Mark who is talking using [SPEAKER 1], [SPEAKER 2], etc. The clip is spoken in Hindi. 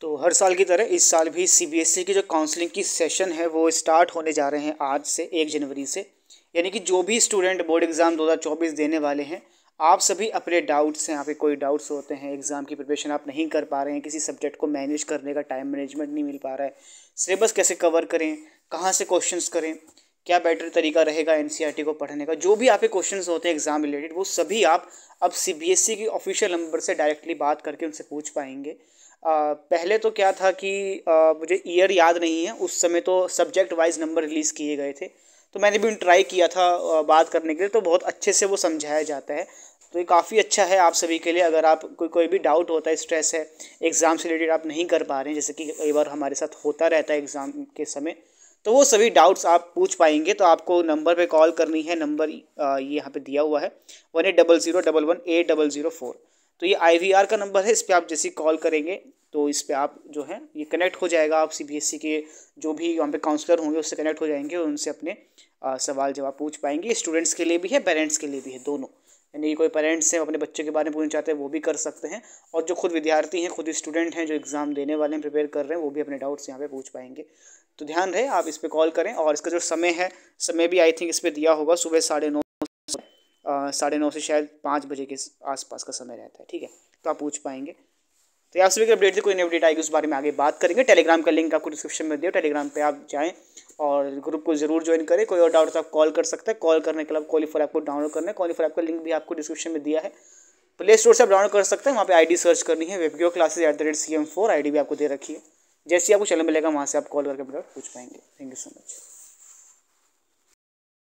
[SPEAKER 1] तो हर साल की तरह इस साल भी सीबीएसई e की जो काउंसलिंग की सेशन है वो स्टार्ट होने जा रहे हैं आज से एक जनवरी से यानी कि जो भी स्टूडेंट बोर्ड एग्ज़ाम 2024 देने वाले हैं आप सभी अपने डाउट्स हैं यहाँ पे कोई डाउट्स होते हैं एग्ज़ाम की प्रिपरेशन आप नहीं कर पा रहे हैं किसी सब्जेक्ट को मैनेज करने का टाइम मैनेजमेंट नहीं मिल पा रहा है सिलेबस कैसे कवर करें कहाँ से क्वेश्चन करें क्या बेटर तरीका रहेगा एन e को पढ़ने का जो भी आपके क्वेश्चन होते हैं एग्जाम रिलेटेड वो सभी आप अब सी बी एस ई की ऑफिशियल नंबर से डायरेक्टली बात करके उनसे पूछ पाएंगे आ, पहले तो क्या था कि आ, मुझे ईयर याद नहीं है उस समय तो सब्जेक्ट वाइज नंबर रिलीज़ किए गए थे तो मैंने भी उन ट्राई किया था बात करने के लिए तो बहुत अच्छे से वो समझाया जाता है तो ये काफ़ी अच्छा है आप सभी के लिए अगर आप कोई कोई भी डाउट होता है स्ट्रेस है एग्ज़ाम से रिलेटेड आप नहीं कर पा रहे हैं जैसे कि कई बार हमारे साथ होता रहता है एग्ज़ाम के समय तो वो सभी डाउट्स आप पूछ पाएंगे तो आपको नंबर पे कॉल करनी है नंबर ये यहाँ पे दिया हुआ है one eight double zero double one eight double zero four तो ये आई का नंबर है इस पर आप जैसे कॉल करेंगे तो इस पर आप जो है ये कनेक्ट हो जाएगा आप सी के जो भी वहाँ पे काउंसलर होंगे उससे कनेक्ट हो जाएंगे और उनसे अपने सवाल जवाब पूछ पाएंगे स्टूडेंट्स के लिए भी है पेरेंट्स के लिए भी है दोनों यानी कोई पेरेंट्स हैं अपने बच्चे के बारे में पूछना चाहते हैं वो भी कर सकते हैं और जो खुद विद्यार्थी हैं खुद स्टूडेंट हैं जो एग्ज़ाम देने वाले हैं प्रिपेयर कर रहे हैं वो भी अपने डाउट्स यहाँ पे पूछ पाएंगे तो ध्यान रहे आप इस पर कॉल करें और इसका जो समय है समय भी आई थिंक इस पर दिया होगा सुबह साढ़े नौ साढ़े नौ से शायद पाँच बजे के आसपास का समय रहता है ठीक है तो आप पूछ पाएंगे तो आप सभी अपडेट से कोई नई अपडेट आएगी उस बारे में आगे बात करेंगे टेलीग्राम का लिंक आपको डिस्क्रिप्शन में दिया टेलीग्राम पर आप जाएँ और ग्रुप को जरूर ज्वाइन करें कोई और डाउट तो आप कॉल कर सकते हैं कॉल करने के लिए कॉलीफर आपको डाउनलोड करने है कॉलीफर ऐप का लिंक भी आपको डिस्क्रिप्शन में दिया है प्ले स्टोर से आप डाउनलोड कर सकते हैं वहाँ पे आईडी सर्च करनी है वेबग्यो classes at the rate C M four I भी आपको दे रखी है जैसे आपको चैनल मिलेगा वहाँ से आप कॉल करके प्रोडक्ट पूछ पाएंगे थैंक यू सो मच